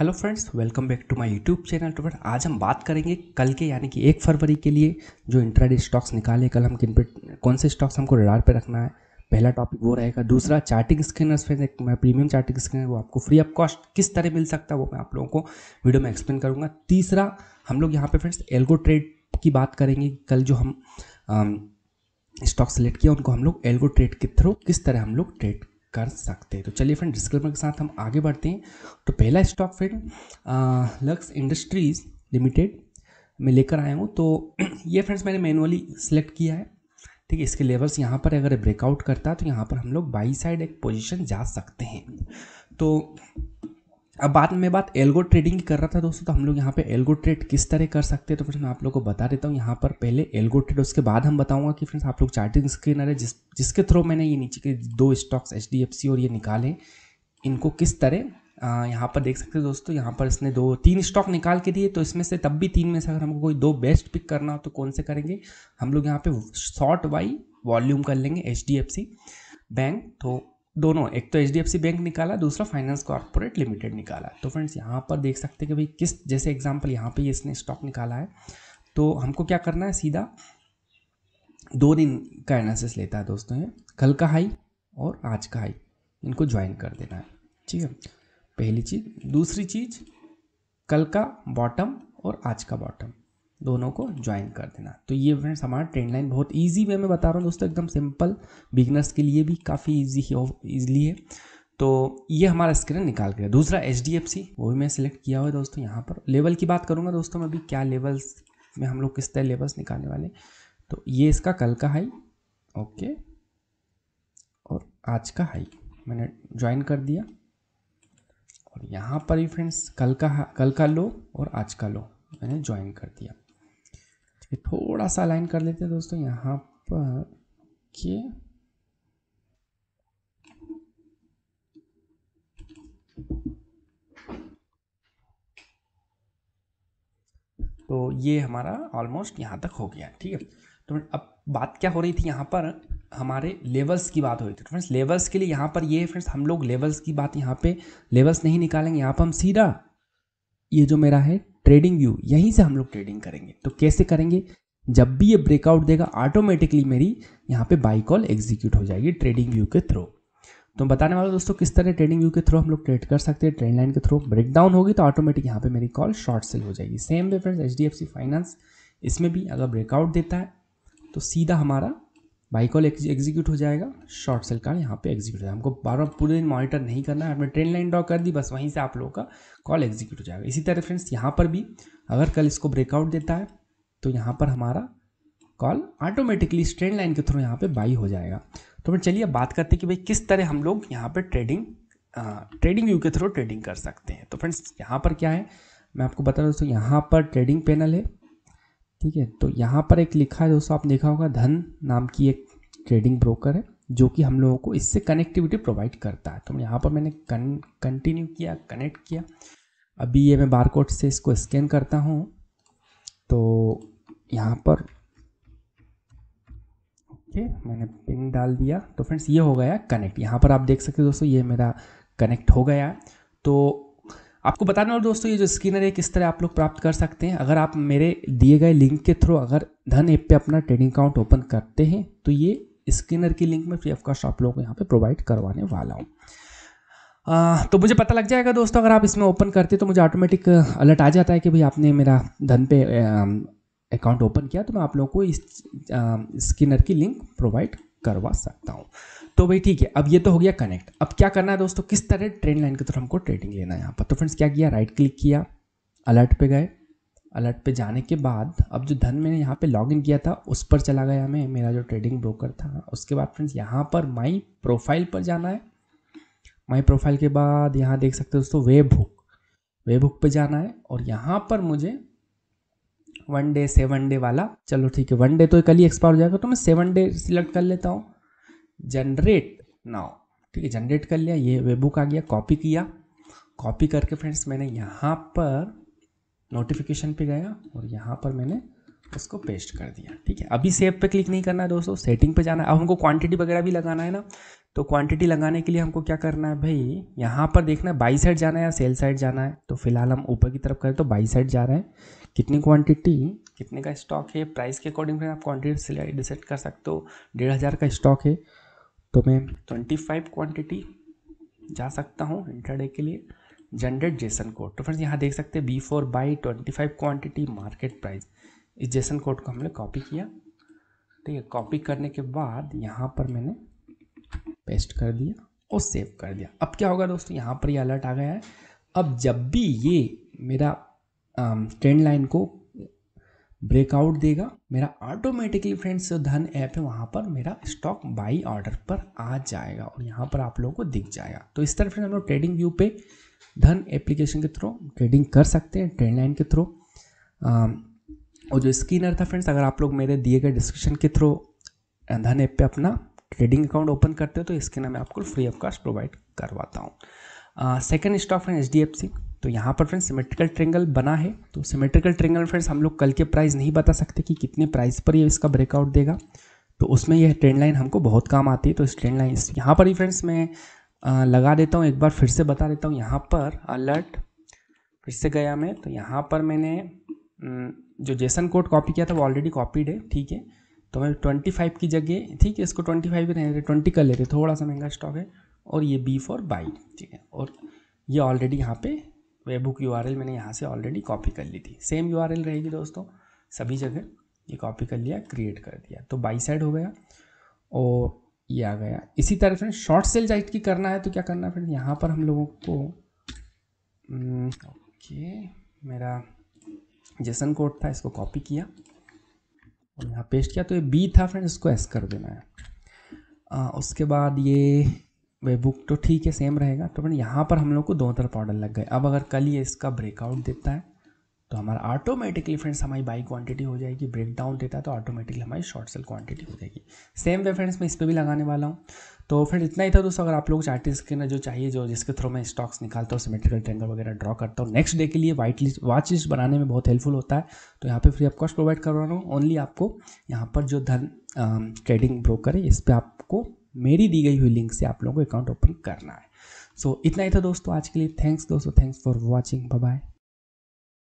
hello friends welcome back to my YouTube channel tuber friend आज हम बात करेंगे कल के यानी कि एक फरवरी के लिए जो इंट्राडे स्टॉक्स निकाले कल हम किन पे कौन से स्टॉक्स हमको रडार पे रखना है पहला टॉपिक वो रहेगा दूसरा चार्टिंग स्कैनर्स फ्रेंड एक मैं प्रीमियम चार्टिंग स्कैनर वो आपको फ्री ऑफ कॉस्ट किस तरह मिल सकता है वो मैं आप लोगों को वीडियो में एक्सप्लेन करूँगा तीसरा हम लोग यहाँ पर फ्रेंड्स एल्गो ट्रेड की बात करेंगे कल जो हम स्टॉक सेलेक्ट किया उनको हम लोग एल्गो ट्रेड के थ्रू किस तरह हम लोग ट्रेड कर सकते हैं तो चलिए फ्रेंड डिस्क्लेमर के साथ हम आगे बढ़ते हैं तो पहला stock friend Lux industries limited मैं लेकर आया हूँ तो ये फ्रेंड्स मैंने मैनुअली सेलेक्ट किया है ठीक है इसके लेवल्स यहाँ पर अगर ब्रेकआउट करता है तो यहाँ पर हम लोग बाई साइड एक पोजिशन जा सकते हैं तो अब बाद में बात एल्गो ट्रेडिंग की कर रहा था दोस्तों तो हम लोग यहाँ पे एल्गो ट्रेड किस तरह कर सकते हैं तो फ्रेंड्स मैं आप लोग को बता देता हूँ यहाँ पर पहले एल्गो ट्रेड उसके बाद हम बताऊँगा कि फ्रेंड्स आप लोग चार्टिंग स्क्रीनर है जिस जिसके थ्रू मैंने ये नीचे के दो स्टॉक्स एच और ये निकाले इनको किस तरह यहाँ पर देख सकते हो दोस्तों यहाँ पर इसने दो तीन स्टॉक निकाल के दिए तो इसमें से तब भी तीन में से अगर हमको कोई दो बेस्ट पिक करना हो तो कौन से करेंगे हम लोग यहाँ पे शॉर्ट वाई वॉल्यूम कर लेंगे एच बैंक तो दोनों एक तो एच बैंक निकाला दूसरा फाइनेंस कॉर्पोरेट लिमिटेड निकाला तो फ्रेंड्स यहाँ पर देख सकते हैं कि भाई किस जैसे एग्जाम्पल यहाँ पे इसने स्टॉक निकाला है तो हमको क्या करना है सीधा दो दिन का एनालिसिस लेता है दोस्तों ये कल का हाई और आज का हाई इनको ज्वाइन कर देना है ठीक है पहली चीज़ दूसरी चीज़ कल का बॉटम और आज का बॉटम दोनों को ज्वाइन कर देना तो ये फ्रेंड्स हमारा ट्रेंड लाइन बहुत ईजी वे में बता रहा हूँ दोस्तों एकदम सिंपल बिगनर्स के लिए भी काफ़ी ईजी है ईजिली है तो ये हमारा स्क्रीन निकाल गया दूसरा एच डी एफ सी वो भी मैं सिलेक्ट किया हुआ है दोस्तों यहाँ पर लेवल की बात करूँगा दोस्तों मैं अभी क्या लेवल्स में हम लोग किस तरह लेवल्स निकालने वाले तो ये इसका कल का हाई ओके और आज का हाई मैंने ज्वाइन कर दिया और यहाँ पर ही फ्रेंड्स कल का कल का लो और आज का लो मैंने ज्वाइन कर दिया ये थोड़ा सा अलाइन कर लेते हैं दोस्तों यहाँ पर के तो ये हमारा ऑलमोस्ट यहाँ तक हो गया ठीक है तो अब बात क्या हो रही थी यहाँ पर हमारे लेवल्स की बात हो रही थी तो फ्रेंड्स लेवल्स के लिए यहाँ पर ये फ्रेंड्स हम लोग लेवल्स की बात यहाँ पे लेवल्स नहीं निकालेंगे यहाँ पर हम सीधा ये जो मेरा है ट्रेडिंग व्यू यहीं से हम लोग ट्रेडिंग करेंगे तो कैसे करेंगे जब भी ये ब्रेकआउट देगा ऑटोमेटिकली मेरी यहाँ पे बाई कॉल एग्जीक्यूट हो जाएगी ट्रेडिंग व्यू के थ्रू तो बताने वाला दोस्तों किस तरह ट्रेडिंग व्यू के थ्रू हम लोग ट्रेड कर सकते हैं ट्रेड लाइन के थ्रू ब्रेकडाउन होगी तो ऑटोमेटिक यहाँ पे मेरी कॉल शॉर्ट सेल हो जाएगी same way friends H D F C finance इसमें भी अगर ब्रेकआउट देता है तो सीधा हमारा बाई कॉल एग्जीक्यूट हो जाएगा शॉर्ट सेल का यहाँ पे एग्जीक्यूट हो जाएगा हमको बार बार पूरे दिन मॉनिटर नहीं करना है आपने ट्रेन लाइन ड्रॉ कर दी बस वहीं से आप लोगों का कॉल एग्जीक्यूट हो जाएगा इसी तरह फ्रेंड्स यहाँ पर भी अगर कल इसको ब्रेकआउट देता है तो यहाँ पर हमारा कॉल ऑटोमेटिकली ट्रेंड लाइन के थ्रू यहाँ पर बाई हो जाएगा तो फिर चलिए बात करते हैं कि भाई किस तरह हम लोग यहाँ पर ट्रेडिंग ट्रेडिंग व्यू के थ्रू ट्रेडिंग कर सकते हैं तो फ्रेंड्स यहाँ पर क्या है मैं आपको बता दूँ यहाँ पर ट्रेडिंग पैनल है ठीक है तो यहाँ पर एक लिखा है दोस्तों आप देखा होगा धन नाम की एक ट्रेडिंग ब्रोकर है जो कि हम लोगों को इससे कनेक्टिविटी प्रोवाइड करता है तो यहाँ पर मैंने कन कंटिन्यू किया कनेक्ट किया अभी ये मैं बारकोड से इसको स्कैन करता हूँ तो यहाँ पर ओके मैंने पिन डाल दिया तो फ्रेंड्स ये हो गया कनेक्ट यहाँ पर आप देख सकते हो दोस्तों ये मेरा कनेक्ट हो गया तो आपको बताने और दोस्तों ये जो स्किनर है किस तरह आप लोग प्राप्त कर सकते हैं अगर आप मेरे दिए गए लिंक के थ्रू अगर धन ऐप पे अपना ट्रेडिंग अकाउंट ओपन करते हैं तो ये स्किनर की लिंक में फ्री ऑफ कॉस्ट आप लोगों को यहाँ पे प्रोवाइड करवाने वाला हूँ तो मुझे पता लग जाएगा दोस्तों अगर आप इसमें ओपन करते तो मुझे ऑटोमेटिक अलर्ट आ जाता है कि भाई आपने मेरा धन पे अकाउंट ओपन किया तो मैं आप लोगों को इस स्किनर की लिंक प्रोवाइड करवा सकता हूँ तो भाई ठीक है अब ये तो हो गया कनेक्ट अब क्या करना है दोस्तों किस तरह ट्रेन लाइन के थ्रू हमको ट्रेडिंग लेना है यहाँ पर तो फ्रेंड्स क्या किया राइट क्लिक किया अलर्ट पे गए अलर्ट पे जाने के बाद अब जो धन मैंने यहाँ पे लॉगिन किया था उस पर चला गया मैं मेरा जो ट्रेडिंग ब्रोकर था उसके बाद फ्रेंड्स यहाँ पर माई प्रोफाइल पर जाना है माई प्रोफाइल के बाद यहाँ देख सकते हो दोस्तों वेब बुक वेब हुक पर जाना है और यहाँ पर मुझे वन डे सेवन डे वाला चलो ठीक है वन डे तो कल ही एक्सपायर हो जाएगा तो मैं सेवन डे सिलेक्ट कर लेता हूँ जनरेट नाउ ठीक है जनरेट कर लिया ये वेब बुक आ गया कॉपी किया कॉपी करके फ्रेंड्स मैंने यहाँ पर नोटिफिकेशन पे गया और यहाँ पर मैंने उसको पेस्ट कर दिया ठीक है अभी सेव पे क्लिक नहीं करना है दोस्तों सेटिंग पे जाना है अब हमको क्वांटिटी वगैरह भी लगाना है ना तो क्वांटिटी लगाने के लिए हमको क्या करना है भाई यहाँ पर देखना है बाई साइड जाना है या सेल साइड जाना है तो फिलहाल हम ऊपर की तरफ करें तो बाई साइड जा रहे हैं कितनी क्वांटिटी कितने का स्टॉक है प्राइस के अकॉर्डिंग आप क्वांटिटी डिसाइड कर सकते हो डेढ़ हज़ार का स्टॉक है तो मैं 25 क्वांटिटी जा सकता हूँ इंटरडे के लिए जनरेट जेसन कोड तो फ्रेंड्स यहाँ देख सकते हैं B four buy twenty five quantity market price इस जेसन कोड को हमने कॉपी किया ठीक है कॉपी करने के बाद यहाँ पर मैंने पेस्ट कर दिया और सेव कर दिया अब क्या होगा दोस्तों यहाँ पर ये यह अलर्ट आ गया है अब जब भी ये मेरा ट्रेंड लाइन को ब्रेकआउट देगा मेरा ऑटोमेटिकली फ्रेंड्स जो धन ऐप है वहाँ पर मेरा स्टॉक बाई ऑर्डर पर आ जाएगा और यहाँ पर आप लोगों को दिख जाएगा तो इस तरह फ्रेंड हम लोग ट्रेडिंग व्यू पे धन एप्लीकेशन के थ्रू ट्रेडिंग कर सकते हैं ट्रेंड लाइन के थ्रू और जो स्क्रीनर था फ्रेंड्स अगर आप लोग मेरे दिए गए डिस्क्रिप्शन के थ्रू धन ऐप पे अपना ट्रेडिंग अकाउंट ओपन करते हो तो स्कैनर मैं आपको फ्री ऑफ कॉस्ट प्रोवाइड करवाता हूँ second stock friend H D F C तो यहाँ पर फ्रेंड्स सिमेट्रिकल ट्रेंगल बना है तो सिमेट्रिकल ट्रेंगल फ्रेंड्स हम लोग कल के प्राइस नहीं बता सकते कि कितने प्राइस पर ये इसका ब्रेकआउट देगा तो उसमें यह ट्रेंड लाइन हमको बहुत काम आती है तो इस ट्रेंड लाइन यहाँ पर ही फ्रेंड्स मैं लगा देता हूँ एक बार फिर से बता देता हूँ यहाँ पर अलर्ट फिर से गया मैं तो यहाँ पर मैंने जो जेसन कोड कॉपी किया था वो ऑलरेडी कॉपीड है ठीक है तो मैं 25 की जगह ठीक है इसको 25 फाइव रहने ट्वेंटी कर लेते थोड़ा सा महंगा स्टॉक है और ये बी फॉर बाई ठीक है और ये ऑलरेडी यहाँ पे वेब बुक यू मैंने यहाँ से ऑलरेडी कॉपी कर ली थी सेम यू रहेगी दोस्तों सभी जगह ये कॉपी कर लिया क्रिएट कर दिया तो बाई साइड हो गया और ये आ गया इसी तरह फ्रेंड शॉर्ट सेल जाइट की करना है तो क्या करना है फ्रेंड यहाँ पर हम लोगों को ओके हम्म, मेरा जेसन कोड था इसको कॉपी किया और यहाँ पेस्ट किया तो ये बी था फ्रेंड इसको एस कर देना है आ, उसके बाद ये वे बुक तो ठीक है सेम रहेगा तो फ्रेंड यहाँ पर हम लोग को दो तरफ ऑर्डर लग गए अब अगर कल ये इसका ब्रेकआउट देता है तो हमारा ऑटोमेटिकली फ्रेंड्स हमारी बाई क्वांटिटी हो जाएगी ब्रेक डाउन देता है तो ऑटोमेटिकली हमारी शॉर्ट सेल क्वांटिटी हो जाएगी सेम वे फ्रेंड्स मैं इस पर भी लगाने वाला हूँ तो फ्रेंड इतना ही था दोस्तों अगर आप लोग चार्ट के जो चाहिए जो जिसके थ्रू मैं स्टॉक्स निकालता हूँ सिमेट्रिकल ट्रेंगल वगैरह ड्रॉ करता हूँ नेक्स्ट डे के लिए वाइट लिस्ट वाच लिस्ट बनाने में बहुत हेल्पफुल होता है तो यहाँ पे फ्री ऑफ कॉस्ट प्रोवाइड करवा रहा हूँ ओनली आपको यहाँ पर जो धन ट्रेडिंग ब्रोकर है इस पर आपको मेरी दी गई हुई लिंक से आप लोगों को अकाउंट ओपन करना है सो so, इतना ही था दोस्तों आज के लिए थैंक्स दोस्तों थैंक्स फॉर वॉचिंग बाय